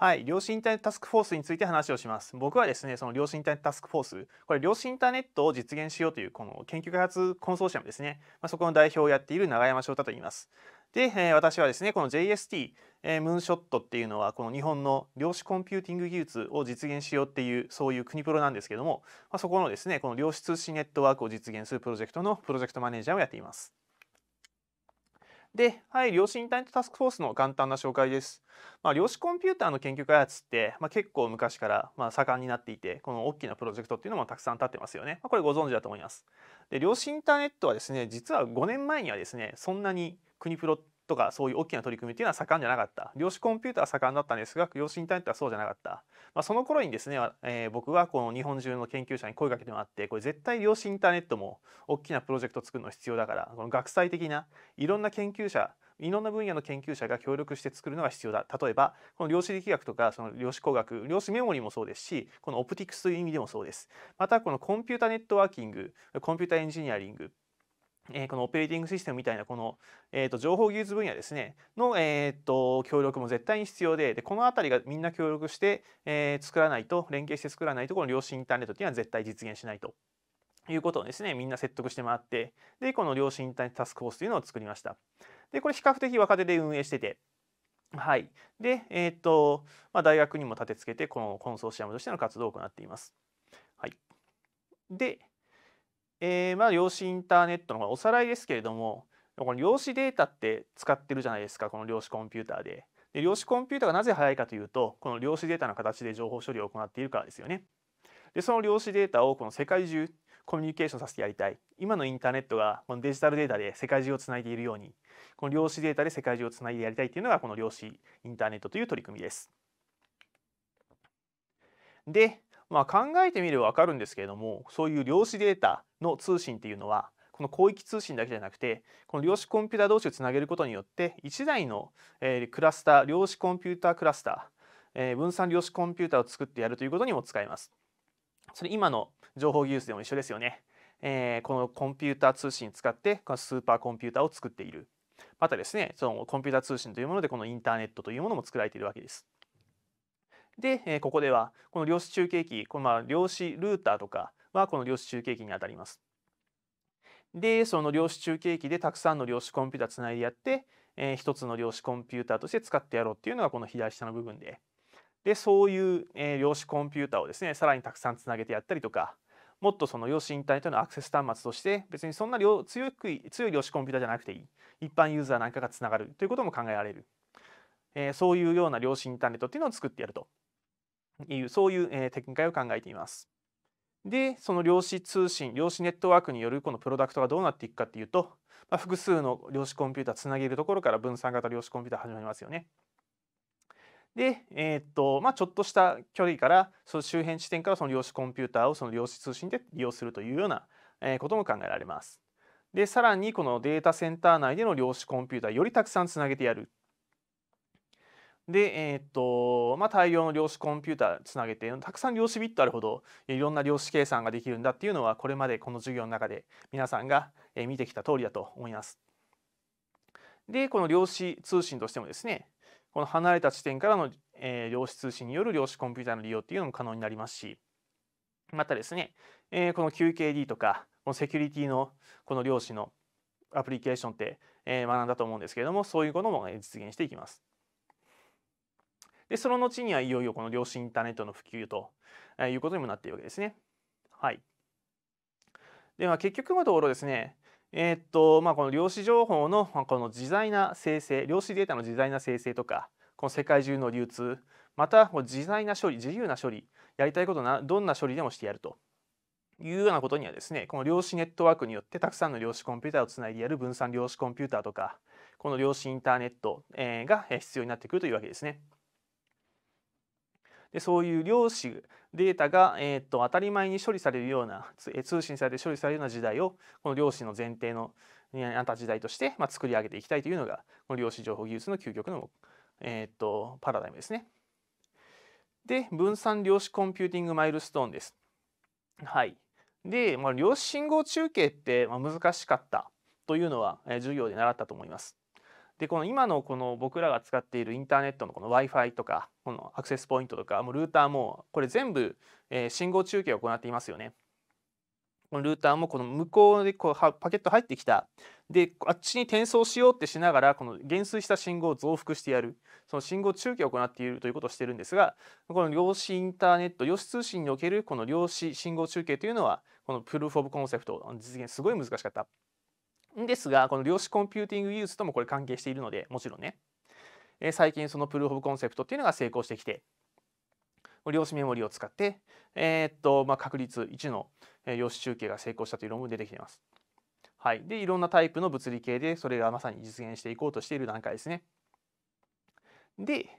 はい、量子インターネットタスクフォースについて話をします。僕はですね、その量子インターネットタスクフォース、これ量子インターネットを実現しようというこの研究開発コンソーシアムですね、まあ、そこの代表をやっている永山翔太と言います。で、えー、私はですね、この JST、えー、ムーンショットっていうのは、この日本の量子コンピューティング技術を実現しようっていう、そういう国プロなんですけども、まあ、そこのですね、この量子通信ネットワークを実現するプロジェクトのプロジェクトマネージャーをやっています。で、はい、量子インターネットタスクフォースの簡単な紹介です。まあ、量子コンピューターの研究開発って、まあ、結構昔からまあ盛んになっていて、この大きなプロジェクトっていうのもたくさん立ってますよね。まあ、これご存知だと思います。で、量子インターネットはですね、実は5年前にはですね、そんなに国プロとかそういう大きな取り組みっていうのは盛んじゃなかった量子コンピューターは盛んだったんですが量子インターネットはそうじゃなかった、まあ、その頃にですね、えー、僕はこの日本中の研究者に声かけてもらってこれ絶対量子インターネットも大きなプロジェクト作るの必要だからこの学際的ないろんな研究者いろんな分野の研究者が協力して作るのが必要だ例えばこの量子力学とかその量子工学量子メモリーもそうですしこのオプティクスという意味でもそうですまたこのコンピュータネットワーキングコンピュータエンジニアリングえー、このオペレーティングシステムみたいなこの、えー、と情報技術分野ですねの、えー、と協力も絶対に必要ででこの辺りがみんな協力して、えー、作らないと連携して作らないとこの量子インターネットっていうのは絶対実現しないということをですねみんな説得してもらってでこの量子インターネットタスクフォースというのを作りました。でこれ比較的若手で運営しててはい。で、えっ、ー、と、まあ、大学にも立てつけて、このコンソーシアムとしての活動を行っています。はい。で、えー、まあ量子インターネットのおさらいですけれどもこの量子データって使ってるじゃないですかこの量子コンピューターでで量子コンピューターがなぜ速いかというとこの量子データの形で情報処理を行っているからですよねでその量子データをこの世界中コミュニケーションさせてやりたい今のインターネットがこのデジタルデータで世界中をつないでいるようにこの量子データで世界中をつないでやりたいというのがこの量子インターネットという取り組みですでまあ、考えてみればわかるんですけれどもそういう量子データの通信っていうのはこの広域通信だけじゃなくてこの量子コンピューター同士をつなげることによって1台の、えクラスター量子コンピュータークラスター、えー、分散量子コンピューターを作ってやるということにも使えます。それ今の情報技術でも一緒ですよね。えー、このコンピューター通信を使ってこのスーパーコンピューターを作っている。またですねそのコンピューター通信というものでこのインターネットというものも作られているわけです。で、えここではこの量子中継機このまあ量子ルーターとかはこの量子中継機にあたります。でその量子中継機でたくさんの量子コンピュータつないでやって、えー、一つの量子コンピューターとして使ってやろうっていうのがこの左下の部分で。でそういう、えー、量子コンピューターをですねさらにたくさんつなげてやったりとかもっとその量子インターネットのアクセス端末として別にそんな強く強い量子コンピューターじゃなくていい一般ユーザーなんかがつながるということも考えられる、えー、そういうような量子インターネットっていうのを作ってやるというそういう展開を考えています。でその量子通信量子ネットワークによるこのプロダクトがどうなっていくかっていうと、まあ、複数の量子コンピュータつなげるところから分散型量子コンピューター始まりますよね。で、えー、っとまあ、ちょっとした距離からその周辺地点からその量子コンピューターをその量子通信で利用するというようなことも考えられます。でさらにこのデータセンター内での量子コンピューターよりたくさんつなげてやるで、えー、っとまあ、大量の量子コンピューターつなげてたくさん量子ビットあるほどいろんな量子計算ができるんだっていうのはこれまでこの授業の中で皆さんが見てきた通りだと思います。でこの量子通信としてもですねこの離れた地点からの、え量子通信による量子コンピューターの利用っていうのも可能になりますしまたですね、えこの QKD とかこのセキュリティのこの量子のアプリケーションって、え学んだと思うんですけれどもそういうものも、実現していきます。でその後にはいよいよこの量子インターネットの普及ということにもなっているわけですね。はい、では結局のところですねえー、っとまあ、この量子情報のこの自在な生成量子データの自在な生成とかこの世界中の流通また自在な処理自由な処理やりたいことなどんな処理でもしてやるというようなことにはですねこの量子ネットワークによってたくさんの量子コンピューターをつないでやる分散量子コンピューターとかこの量子インターネットが必要になってくるというわけですね。でそういう量子データが、えー、っと当たり前に処理されるような通信されて処理されるような時代をこの量子の前提のにあった時代として、まあ、作り上げていきたいというのがこの量子情報技術の究極の、えー、っとパラダイムですね。で分散量子コンピューティングマイルストーンです。はい、で、まあ、量子信号中継って難しかったというのは、えー、授業で習ったと思います。でこの今のこの僕らが使っているインターネットのこの w i f i とかこのアクセスポイントとかもうルーターもこれ全部、え信号中継を行っていますよね。このルーターもこの向こうでこうパケット入ってきたであっちに転送しようってしながらこの減衰した信号を増幅してやるその信号中継を行っているということをしてるんですがこの量子インターネット量子通信におけるこの量子信号中継というのはこのプルーフ・オブ・コンセプトの実現すごい難しかった。ですがこの量子コンピューティング技術ともこれ関係しているのでもちろんね、え最近そのプルーフ・オブ・コンセプトっていうのが成功してきて量子メモリを使って、えー、っとまあ、確率1の量子集計が成功したという論文出てきています。はい、でいろんなタイプの物理系でそれがまさに実現していこうとしている段階ですね。で,、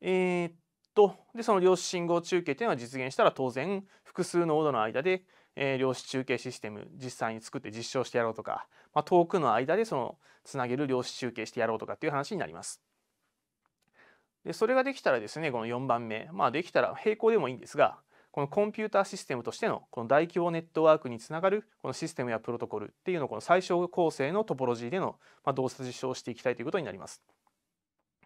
えー、っとでその量子信号中継というのは実現したら当然複数の濃度の間でえー、量子中継システム実際に作って実証してやろうとか、まあ、遠くの間でそのつなげる量子中継してやろうとかっていう話になります。でそれができたらですねこの4番目まあできたら平行でもいいんですがこのコンピューターシステムとしてのこの大規模ネットワークにつながるこのシステムやプロトコルっていうのをこの最小構成のトポロジーでの、まあ、動作実証をしていきたいということになります。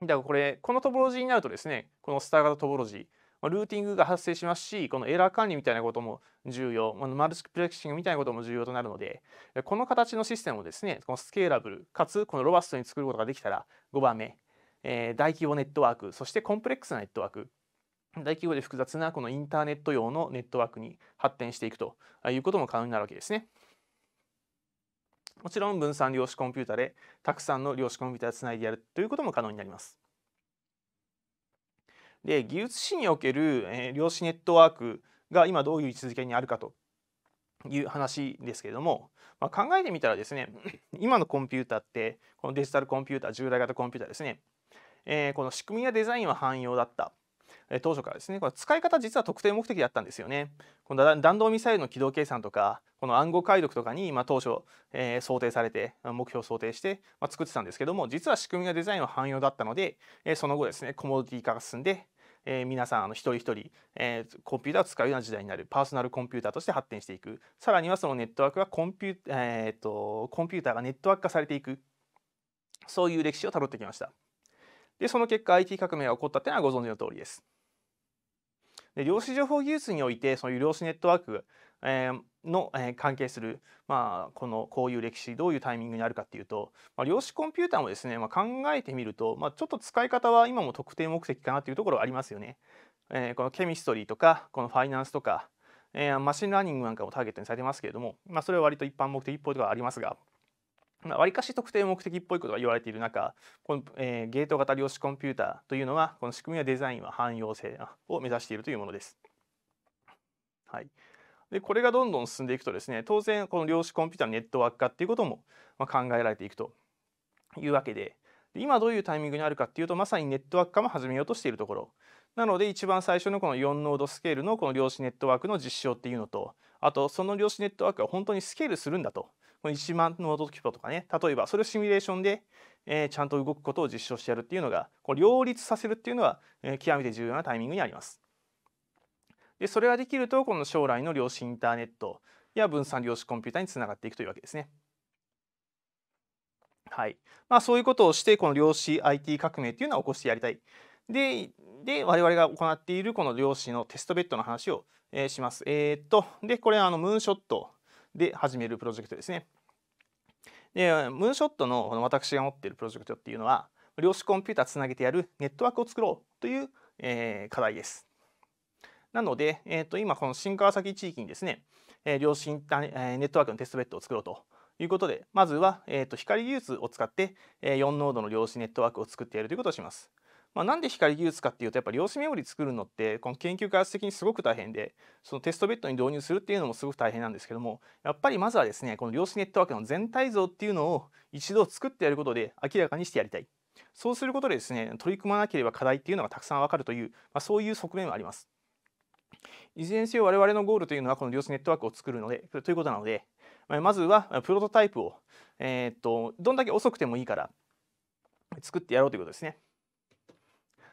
だからこれこのトポロジーになるとですねこのスター型トポロジールーティングが発生しますしこのエラー管理みたいなことも重要マルチプレクシングみたいなことも重要となるのでこの形のシステムをですねこのスケーラブルかつこのロバストに作ることができたら5番目、えー、大規模ネットワークそしてコンプレックスなネットワーク大規模で複雑なこのインターネット用のネットワークに発展していくということも可能になるわけですね。もちろん分散量子コンピュータでたくさんの量子コンピュータをつないでやるということも可能になります。で技術士における、え量子ネットワークが今どういう位置づけにあるかという話ですけれども、まあ、考えてみたらですね 今のコンピューターってこのデジタルコンピューター従来型コンピューターですね、えー、この仕組みやデザインは汎用だった。え当初からですねこれ使い方実は特定目的だったんですよね。この弾道ミサイルの軌道計算とかこの暗号解読とかに、まあ、当初、えー、想定されて目標を想定して、まあ、作ってたんですけども実は仕組みやデザインは汎用だったので、えー、その後ですねコモディティ化が進んでえー、皆さんあの一人一人、えー、コンピューターを使うような時代になるパーソナルコンピューターとして発展していくさらにはそのネットワークがコンピュー、えーと、とコンピューターがネットワーク化されていくそういう歴史をたどってきましたでその結果 IT 革命が起こったというのはご存知の通りですで量子情報技術においてそういう量子ネットワーク、えー、の、えー、関係する、まあ、このこういう歴史どういうタイミングにあるかっていうと、まあ、量子コンピューターもですね、まあ、考えてみると、まあ、ちょっと使い方は今も特定目的かなというところありますよね。えー、このケミストリーとかこのファイナンスとか、えー、マシンラーニングなんかもターゲットにされてますけれども、まあ、それは割と一般目的っぽいところありますが。まあ、割かし特定目的っぽいことが言われている中この、えー、ゲート型量子コンピューターというのはこの仕組みやデザインは汎用性を目指しているというものです。はい、でこれがどんどん進んでいくとですね当然この量子コンピューターのネットワーク化っていうことも考えられていくというわけで今どういうタイミングにあるかっていうとまさにネットワーク化も始めようとしているところなので一番最初のこの4ノードスケールのこの量子ネットワークの実証っていうのとあとその量子ネットワークが本当にスケールするんだとこの1万ノード規模とかね例えばそれをシミュレーションで、えー、ちゃんと動くことを実証してやるっていうのがこう両立させるっていうのは、えー、極めて重要なタイミングにあります。でそれができるとこの将来の量子インターネットや分散量子コンピューターにつながっていくというわけですね。はいまあ、そういうことをしてこの量子 IT 革命というのは起こしてやりたい。でで我々が行っているこの量子のテストベッドの話を、えー、します。えー、っとでこれあのムーンショットで始めるプロジェクトですね。でムーンショットの私が持っているプロジェクトっていうのは量子コンピューターつなげてやるネットワークを作ろうという、えー、課題です。なので、えー、と今この新川崎地域にですね、えー、量子インターネットワークのテストベッドを作ろうということでまずは、えー、と光技術を使って、えー、4ノードの量子ネットワークを作ってやるということをします。まあ、なんで光技術かっていうとやっぱ量子メモリ作るのってこの研究開発的にすごく大変でそのテストベッドに導入するっていうのもすごく大変なんですけどもやっぱりまずはですねこの量子ネットワークの全体像っていうのを一度作ってやることで明らかにしてやりたいそうすることでですね取り組まなければ課題っていうのがたくさんわかるという、まあ、そういう側面はあります。いずれにせよ我々のゴールというのはこの量子ネットワークを作るのでということなのでまずはプロトタイプを、えー、っとどんだけ遅くてもいいから作ってやろうということですね。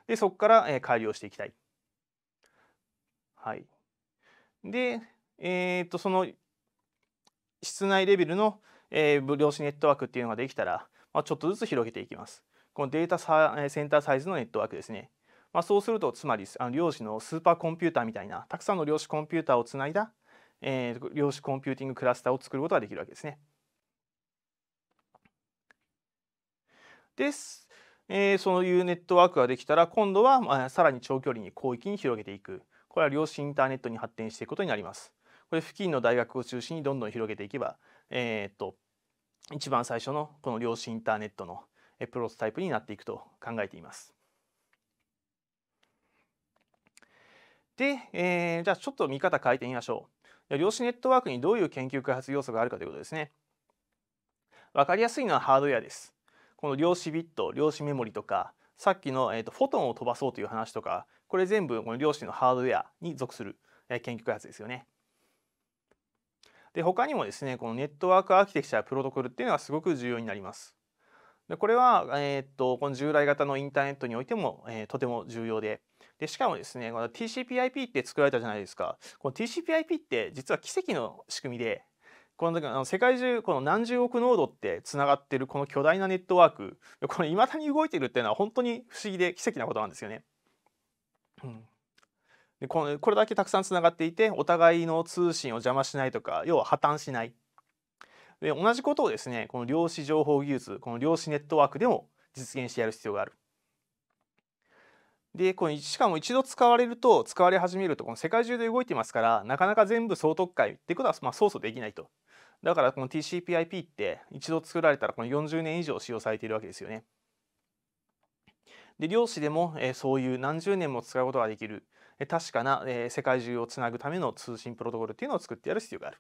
でそこから、え改良していきたい。はい、で、えー、っとその室内レベルの、えー、量子ネットワークっていうのができたら、まあ、ちょっとずつ広げていきます。このデータセンターサイズのネットワークですね。まあ、そうするとつまりあの量子のスーパーコンピューターみたいなたくさんの量子コンピューターをつないだ、えー、量子コンピューティングクラスターを作ることができるわけですね。です。えー、そういうネットワークができたら今度は、まあ、さらに長距離に広域に広げていくこれは量子インターネットに発展していくことになります。これ付近の大学を中心にどんどん広げていけば、えー、っと一番最初のこの量子インターネットのプロトタイプになっていくと考えています。で、えー、じゃあちょっと見方変えてみましょう。量子ネットワークにどういう研究開発要素があるかということですね。分かりやすいのはハードウェアです。この量子ビット、量子メモリとか、さっきの、えーと、フォトンを飛ばそうという話とか、これ全部この量子のハードウェアに属する、えー、研究開発ですよね。で、他にもですね、このネットワークアーキテクチャやプロトコルっていうのはすごく重要になります。でこれは、えーと、とこの従来型のインターネットにおいても、えー、とても重要で、でしかもですねこの TCPIP って作られたじゃないですかこの TCPIP って実は奇跡の仕組みでこの時あの世界中この何十億ノードってつながってるこの巨大なネットワークこれ未だに動いてるっていうのは本当に不思議で奇跡なことなんですよね。うんでこのこれだけたくさんつながっていてお互いの通信を邪魔しないとか要は破綻しないで同じことをですねこの量子情報技術この量子ネットワークでも実現してやる必要があるでこのしかも一度使われると使われ始めるとこの世界中で動いてますからなかなか全部総特会ってことはまあ操作できないとだからこの TCPIP って一度作られたらこの40年以上使用されているわけですよね。で量子でも、えー、そういう何十年も使うことができる、え確かな、えー、世界中をつなぐための通信プロトコルっていうのを作ってやる必要がある。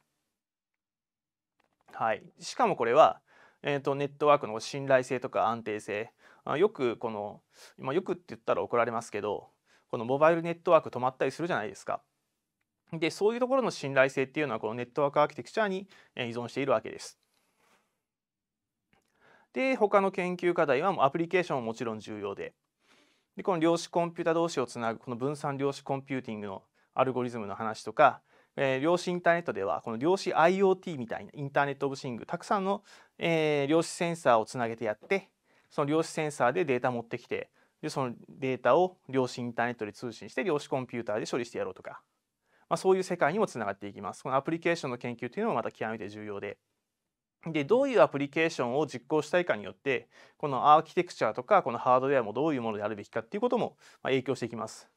はい、しかもこれは、えーとネットワークの信頼性とか安定性あよくこの、今よくって言ったら怒られますけどこのモバイルネットワーク止まったりするじゃないですか。でそういうところの信頼性っていうのはこのネットワークアーキテクチャに依存しているわけです。で他の研究課題はもうアプリケーションももちろん重要ででこの量子コンピュータ同士をつなぐこの分散量子コンピューティングのアルゴリズムの話とか、えー、量子インターネットではこの量子 IoT みたいなインターネット・オブ・シングたくさんの、えー、量子センサーをつなげてやってその量子センサーでデータ持ってきてでそのデータを量子インターネットで通信して量子コンピューターで処理してやろうとか、まあ、そういう世界にもつながっていきます。このアプリケーションの研究というのもまた極めて重要ででどういうアプリケーションを実行したいかによってこのアーキテクチャとかこのハードウェアもどういうものであるべきかっていうことも影響していきます。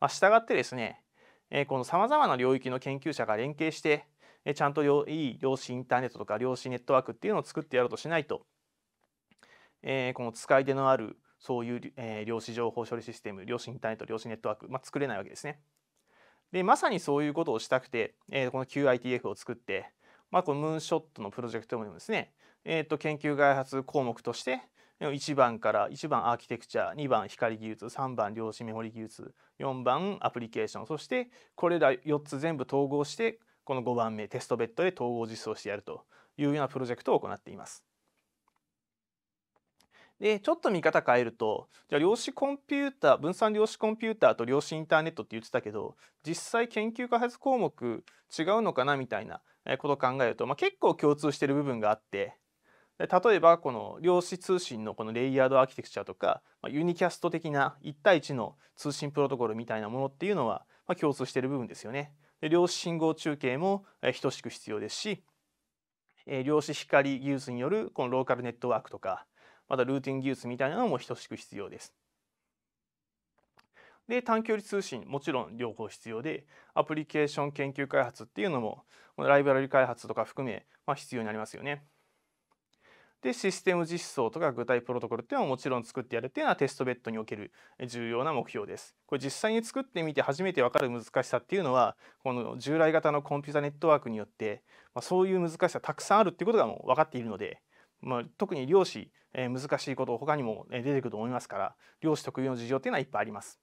まあ、従ってですねこのさまざまな領域の研究者が連携してちゃんといい量子インターネットとか量子ネットワークっていうのを作ってやろうとしないとえー、この使い手のあるそういう、えー、量子情報処理システム量子インターネット量子ネットワーク、まあ、作れないわけですね。でまさにそういうことをしたくて、えー、この QITF を作って、まあ、このムーンショットのプロジェクトもですね、えーと、研究開発項目として1番から1番アーキテクチャ2番光技術3番量子メモリ技術4番アプリケーションそしてこれら4つ全部統合してこの5番目テストベッドで統合実装してやるというようなプロジェクトを行っています。でちょっと見方変えるとじゃあ量子コンピューター分散量子コンピューターと量子インターネットって言ってたけど実際研究開発項目違うのかなみたいなことを考えると、まあ、結構共通してる部分があって例えばこの量子通信のこのレイヤードアーキテクチャとか、まあ、ユニキャスト的な1対1の通信プロトコルみたいなものっていうのは、まあ、共通してる部分ですよね。で量子信号中継も、え等しく必要ですし、え量子光技術によるこのローカルネットワークとかまたルーティン技術みたいなのも等しく必要です。で短距離通信もちろん両方必要でアプリケーション研究開発っていうのもこのライブラリ開発とか含め、まあ、必要になりますよね。でシステム実装とか具体プロトコルっていうのももちろん作ってやるっていうのはテストベッドにおける重要な目標です。これ実際に作ってみて初めて分かる難しさっていうのはこの従来型のコンピュータネットワークによって、まあ、そういう難しさたくさんあるっていうことがもう分かっているのでまあ、特に量子、えー、難しいこと他にも出てくると思いますから量子特有の事情っていうのはいっぱいあります。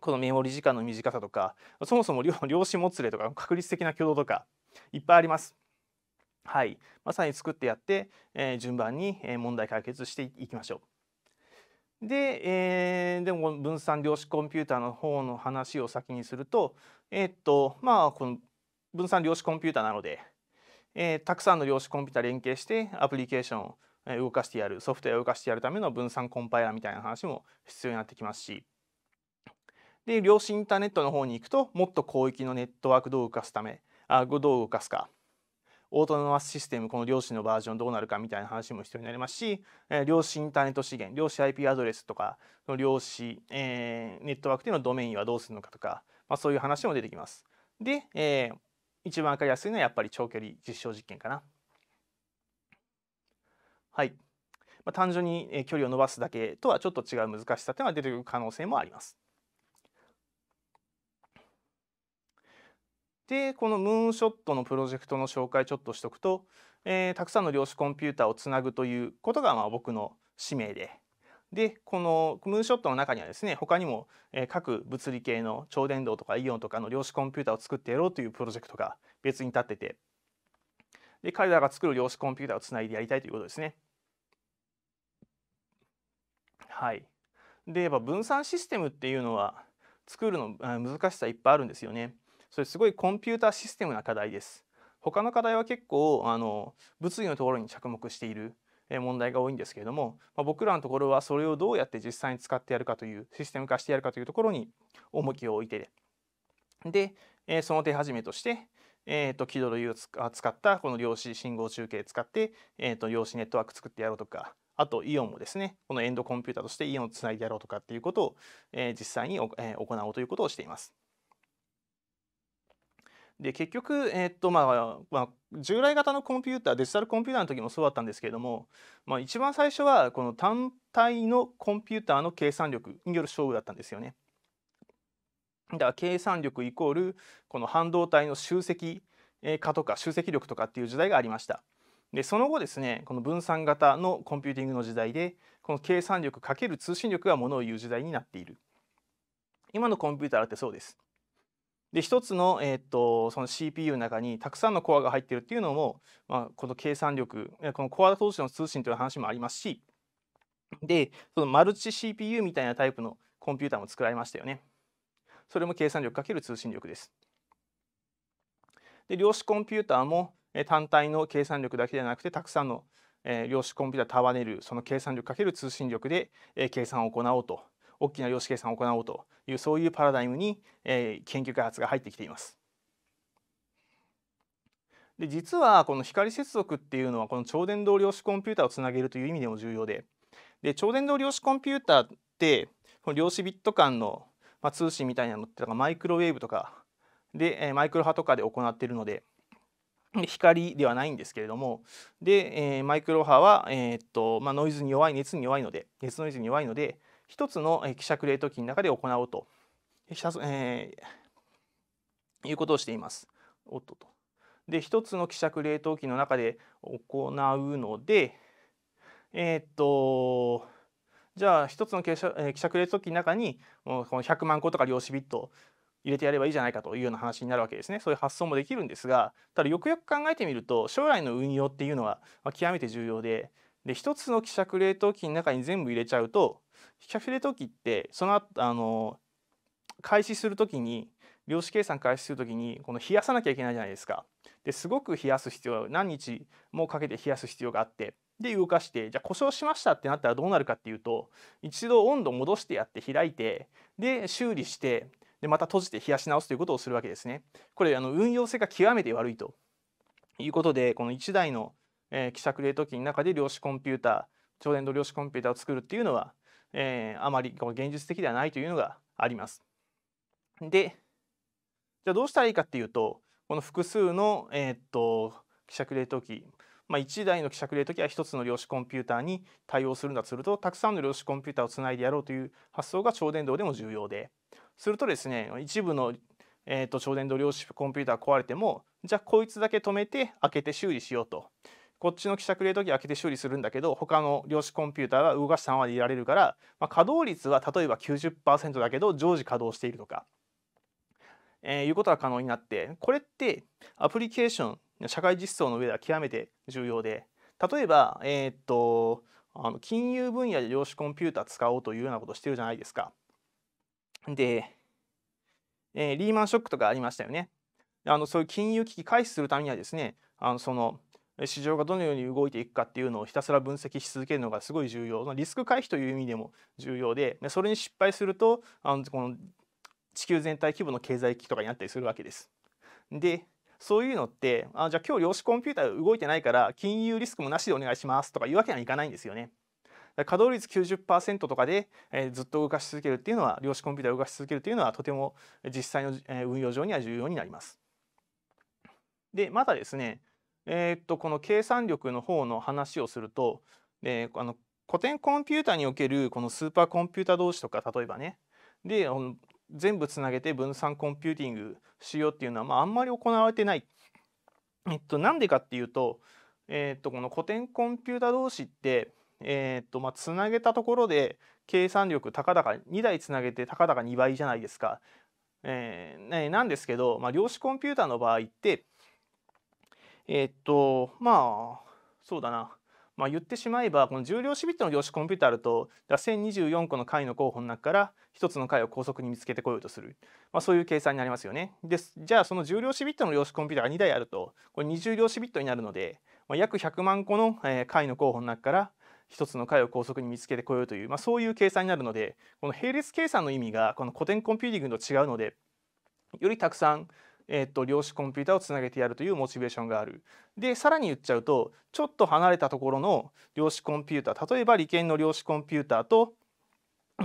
このメモリ時間の短さとかそもそも量子もつれとか確率的な挙動とかいっぱいあります。はい、まさに作ってやって、えー、順番に問題解決していきましょう。で、えー、でも分散量子コンピューターの方の話を先にすると、えー、っとまあこの分散量子コンピューターなので、えー、たくさんの量子コンピュータ連携してアプリケーションを動かしてやるソフトウェアを動かしてやるための分散コンパイラーみたいな話も必要になってきますしで量子インターネットの方に行くともっと広域のネットワークどう動かすためあどう動かすかオートノマスシステムこの量子のバージョンどうなるかみたいな話も必要になりますし、えー、量子インターネット資源量子 IP アドレスとかの量子、えー、ネットワークでのドメインはどうするのかとか、まあ、そういう話も出てきます。で、えー一番わかりやすいのはやっぱり長距離実証実験かな。はい。まあ、単純に距離を伸ばすだけとはちょっと違う難しさというのが出てくる可能性もあります。でこのムーンショットのプロジェクトの紹介ちょっとしとくと、えー、たくさんの量子コンピューターをつなぐということがまあ僕の使命ででこのムーンショットの中にはですね他にも、え各物理系の超電導とかイオンとかの量子コンピューターを作ってやろうというプロジェクトが別に立っててで彼らが作る量子コンピューターをつないでやりたいということですね。はい、でやっぱ分散システムっていうのは作るの難しさいっぱいあるんですよね。それすごいコンピューターシステムな課題です。他の課題は結構あの物理のところに着目している問題が多いんですけれども、まあ、僕らのところはそれをどうやって実際に使ってやるかというシステム化してやるかというところに重きを置いてで、えその手始めとして、えーと、と k i を使ったこの量子信号中継使って、えーと、量子ネットワーク作ってやろうとかあとイオンもですねこのエンドコンピューターとしてイオンをつないでやろうとかっていうことを、えー、実際に、えー、行おうということをしています。で結局、えー、っとまあまあ、従来型のコンピューターデジタルコンピューターの時もそうだったんですけれども、まあ、一番最初はこの単体のコンピューターの計算力による勝負だったんですよね。だから計算力イコールこの半導体の集積化とか集積力とかっていう時代がありました。でその後ですねこの分散型のコンピューティングの時代でこの計算力×通信力がものを言う時代になっている。今のコンピューターだってそうです。で一つの,、えー、っとその CPU の中にたくさんのコアが入ってるっていうのも、まあ、この計算力このコア同士の通信という話もありますしでそのマルチ CPU みたいなタイプのコンピューターも作られましたよね。それも計算力×通信力です。で量子コンピューターも単体の計算力だけでゃなくてたくさんの、えー、量子コンピューター束ねるその計算力×通信力で、えー、計算を行おうと大きな量子計算を行おうというそういうパラダイムに、えー、研究開発が入ってきています。で実はこの光接続っていうのはこの超伝導量子コンピューターをつなげるという意味でも重要でで超伝導量子コンピューターってこの量子ビット間の、まあ、通信みたいなのってのマイクロウェーブとかで、えー、マイクロ波とかで行っているので光ではないんですけれどもで、えー、マイクロ波は、えー、っとまあ、ノイズに弱い熱に弱いので熱ノイズに弱いので、1つの希釈冷凍機の中で行うと、えー、いうことをしています。おっとと。でつの希釈冷凍機の中で行うのでえー、っとじゃあ1つの希釈冷凍機の中にもうこの100万個とか量子ビット入れてやればいいじゃないかというような話になるわけですねそういう発想もできるんですがただよくよく考えてみると将来の運用っていうのは極めて重要でで1つの希釈冷凍機の中に全部入れちゃうとキャフィレ時ってそのあの開始する時に量子計算開始する時にこの冷やさなきゃいけないじゃないですか。ですごく冷やす必要何日もかけて冷やす必要があってで動かしてじゃあ故障しましたってなったらどうなるかっていうと一度温度戻してやって開いてで修理してでまた閉じて冷やし直すということをするわけですね。これあの運用性が極めて悪いということでこの1台の、え希釈冷凍機の中で量子コンピューター超電導量子コンピューターを作るっていうのはえー、あまりこう現実的ではないというのがあります。でじゃあどうしたらいいかっていうとこの複数の、えー、っと希釈冷凍機、まあ、1台の希釈冷凍機は1つの量子コンピューターに対応するんだとするとたくさんの量子コンピューターをつないでやろうという発想が超電導でも重要でするとですね一部の、えー、と超電導量子コンピューター壊れてもじゃあこいつだけ止めて開けて修理しようとこっちの希釈冷凍機開けて修理するんだけど他の量子コンピューターは動かしたままでいられるから、まあ、稼働率は例えば90%だけど常時稼働しているとか、えー、いうことが可能になってこれってアプリケーションの社会実装の上では極めて重要で例えば、えー、っとあの金融分野で量子コンピューター使おうというようなことをしてるじゃないですか。で、えー、リーマンショックとかありましたよね。あのそういう金融危機回避するためにはですねあのその市場がどのように動いていくかっていうのをひたすら分析し続けるのがすごい重要リスク回避という意味でも重要でそれに失敗するとあのこの地球全体規模の経済危機とかになったりするわけです。でそういうのってあじゃあ今日量子コンピューター動いてないから金融リスクもなしでお願いしますとかいうわけにはいかないんですよね。稼働率90%とかで、えー、ずっと動かし続けるっていうのは量子コンピューターを動かし続けるというのはとても実際の、えー、運用上には重要になります。でまたですねえー、っとこの計算力の方の話をすると、えー、あの古典コンピュータにおけるこのスーパーコンピュータ同士とか例えばねで全部つなげて分散コンピューティングしようっていうのは、まあ、あんまり行われてない。えっと、なんでかっていうと,、えっとこの古典コンピュータ同士って、えっとまあ、つなげたところで計算力高々2台つなげて高々2倍じゃないですか。えー、なんですけど、まあ、量子コンピュータの場合ってえー、っとまあそうだな。まあ、言ってしまえばこの重量子ビットの量子コンピューターと1024個の解の候補の中から1つの解を高速に見つけてこようとする、まあ、そういう計算になりますよね。でじゃあその重量子ビットの量子コンピューターが2台あるとこれ20量子ビットになるので、まあ、約100万個の、え解の候補の中から1つの解を高速に見つけてこようという、まあ、そういう計算になるのでこの並列計算の意味がこの古典コンピューティングと違うのでよりたくさんえー、っと量子コンピューターをつなげてやるというモチベーションがある。でさらに言っちゃうとちょっと離れたところの量子コンピューター例えば理研の量子コンピューターと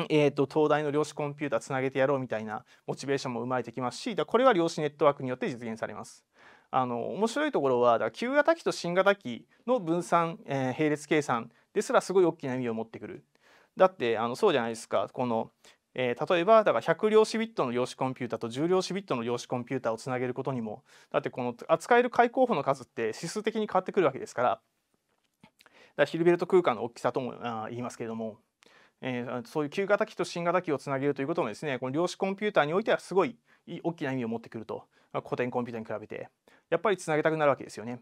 えーと、と東大の量子コンピューターつなげてやろうみたいなモチベーションも生まれてきますしだこれは量子ネットワークによって実現されます。あの面白いところはだ旧型機と新型機の分散、えー、並列計算ですらすごい大きな意味を持ってくる。だってあのそうじゃないですかこのえー、例えばだから100量子ビットの量子コンピュータと10量子ビットの量子コンピュータをつなげることにもだってこの扱える解候補の数って指数的に変わってくるわけですからだヒルベルト空間の大きさともあ言いますけれども、えー、そういう旧型機と新型機をつなげるということもですねこの量子コンピューターにおいてはすごい大きな意味を持ってくると古典コンピューターに比べてやっぱりつなげたくなるわけですよね。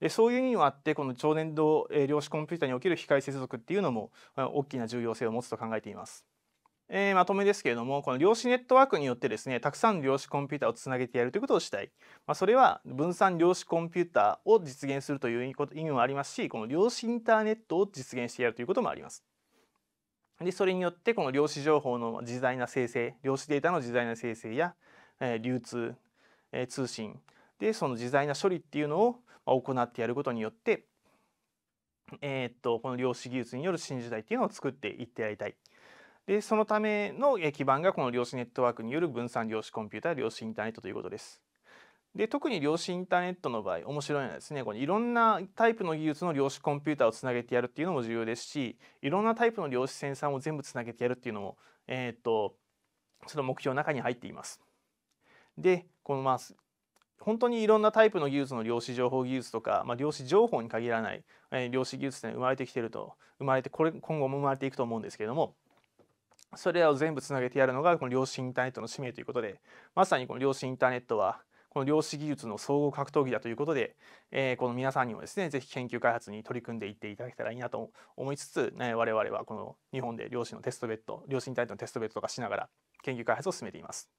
でそういう意味もあってこの超伝導量子コンピューターにおける械接続っていうのも大きな重要性を持つと考えています。えー、まとめですけれどもこの量子ネットワークによってですねたくさんの量子コンピューターをつなげてやるということをしたい、まあ、それは分散量子コンピューターを実現するという意味もありますしこの量子インターネットを実現してやるということもあります。でそれによってこの量子情報の自在な生成量子データの自在な生成や、えー、流通、えー、通信でその自在な処理っていうのを行ってやることによってえー、っとこの量子技術による新時代っていうのを作っていってやりたいでそのための基盤がこの量子ネットワークによる分散量子コンピューター量子インターネットということです。で特に量子インターネットの場合面白いのはですねこのいろんなタイプの技術の量子コンピューターをつなげてやるっていうのも重要ですしいろんなタイプの量子センサーも全部つなげてやるっていうのも、えー、っとその目標の中に入っています。でこのまあ本当にいろんなタイプの技術の量子情報技術とか、まあ、量子情報に限らない、えー、量子技術って生まれてきてると生まれてこれ今後も生まれていくと思うんですけれどもそれらを全部つなげてやるのがこの量子インターネットの使命ということでまさにこの量子インターネットはこの量子技術の総合格闘技だということで、えー、この皆さんにもですね是非研究開発に取り組んでいっていただけたらいいなと思いつつ、ね、我々はこの日本で量子のテストベッド量子インターネットのテストベッドとかしながら研究開発を進めています。